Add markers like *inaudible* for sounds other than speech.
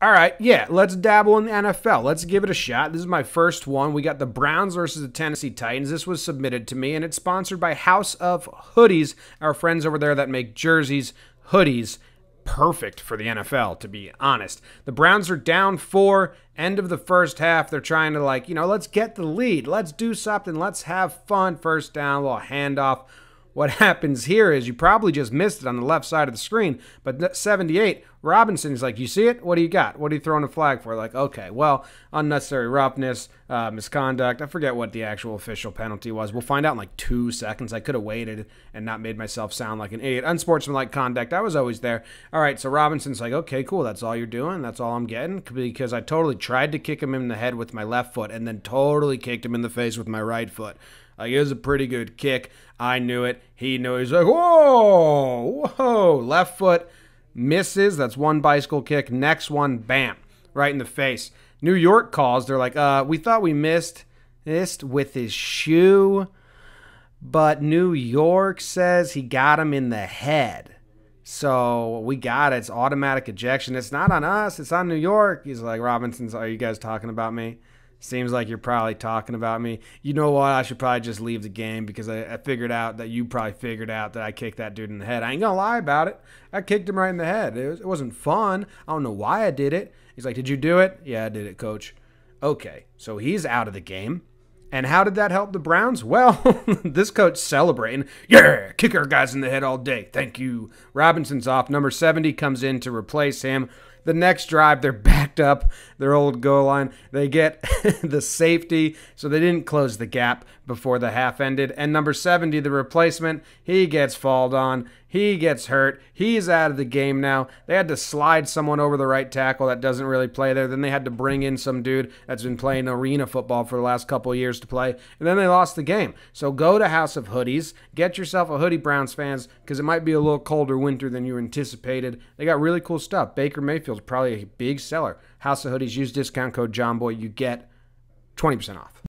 all right, yeah, let's dabble in the NFL. Let's give it a shot. This is my first one. We got the Browns versus the Tennessee Titans. This was submitted to me, and it's sponsored by House of Hoodies, our friends over there that make jerseys, hoodies, perfect for the NFL, to be honest. The Browns are down four, end of the first half. They're trying to, like, you know, let's get the lead. Let's do something. Let's have fun. First down, little handoff. What *laughs* happens here is you probably just missed it on the left side of the screen, but 78, Robinson is like, You see it? What do you got? What are you throwing a flag for? Like, okay, well, unnecessary roughness, uh, misconduct. I forget what the actual official penalty was. We'll find out in like two seconds. I could have waited and not made myself sound like an idiot. Unsportsmanlike conduct. I was always there. All right, so Robinson's like, Okay, cool. That's all you're doing. That's all I'm getting because I totally tried to kick him in the head with my left foot and then totally kicked him in the face with my right foot. Like it was a pretty good kick. I knew it. He knew it. He's like, whoa, whoa. Left foot misses. That's one bicycle kick. Next one, bam, right in the face. New York calls. They're like, uh, we thought we missed this with his shoe, but New York says he got him in the head. So we got it. It's automatic ejection. It's not on us. It's on New York. He's like, Robinson's, are you guys talking about me? Seems like you're probably talking about me. You know what? I should probably just leave the game because I, I, figured out that you probably figured out that I kicked that dude in the head. I ain't gonna lie about it. I kicked him right in the head. It, was, it wasn't fun. I don't know why I did it. He's like, Did you do it? Yeah, I did it, coach. Okay, so he's out of the game. And how did that help the Browns? *laughs* Well, this coach celebrating. Yeah, kick our guys in the head all day. Thank you. Robinson's off. Number 70 comes in to replace him. The next drive, they're *laughs* backed up their old goal line. They get *laughs* the safety, so they didn't close the gap before the half ended. And number 70, the replacement, he gets fouled on. He gets hurt. He's out of the game now. They had to slide someone over the right tackle that doesn't really play there. Then they had to bring in some dude that's been playing arena football for the last couple years to play. And then they lost the game. So go to House of Hoodies. Get yourself a hoodie, Browns fans, because it might be a little colder winter than you anticipated. They got really cool stuff. Baker Mayfield was probably a big seller. House of Hoodies, use discount code JohnBoy. You get 20% off.